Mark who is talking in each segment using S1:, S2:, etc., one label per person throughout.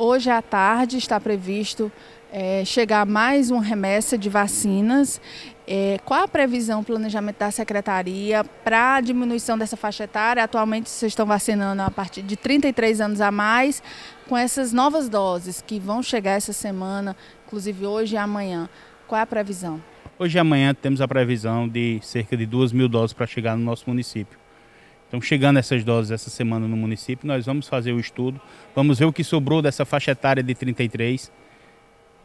S1: Hoje à tarde está previsto é, chegar mais uma remessa de vacinas. É, qual a previsão, planejamento da secretaria para a diminuição dessa faixa etária? Atualmente vocês estão vacinando a partir de 33 anos a mais, com essas novas doses que vão chegar essa semana, inclusive hoje e amanhã. Qual é a previsão?
S2: Hoje e amanhã temos a previsão de cerca de 2 mil doses para chegar no nosso município. Estão chegando essas doses essa semana no município, nós vamos fazer o estudo, vamos ver o que sobrou dessa faixa etária de 33,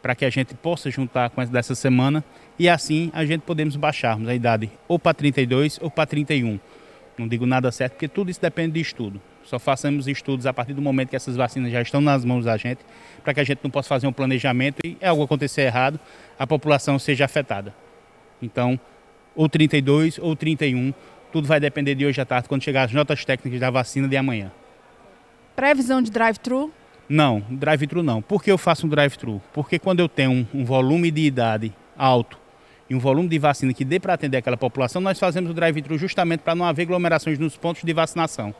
S2: para que a gente possa juntar com essa dessa semana e assim a gente podemos baixarmos a idade ou para 32 ou para 31. Não digo nada certo, porque tudo isso depende de estudo. Só façamos estudos a partir do momento que essas vacinas já estão nas mãos da gente, para que a gente não possa fazer um planejamento e algo acontecer errado, a população seja afetada. Então, ou 32 ou 31 tudo vai depender de hoje à tarde, quando chegar as notas técnicas da vacina de amanhã.
S1: Previsão de drive-thru?
S2: Não, drive-thru não. Por que eu faço um drive-thru? Porque quando eu tenho um, um, volume de idade alto e um volume de vacina que dê para atender aquela população, nós fazemos o drive-thru justamente para não haver aglomerações nos pontos de vacinação.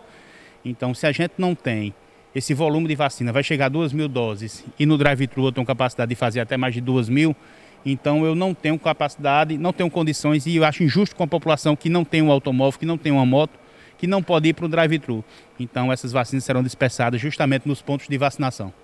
S2: Então, se a gente não tem esse volume de vacina, vai chegar a 2 mil doses e no drive-thru eu tenho capacidade de fazer até mais de 2 mil, então eu não tenho capacidade, não tenho condições e eu acho injusto com a população que não tem um automóvel, que não tem uma moto, que não pode ir para o drive-thru. Então essas vacinas serão dispersadas justamente nos pontos de vacinação.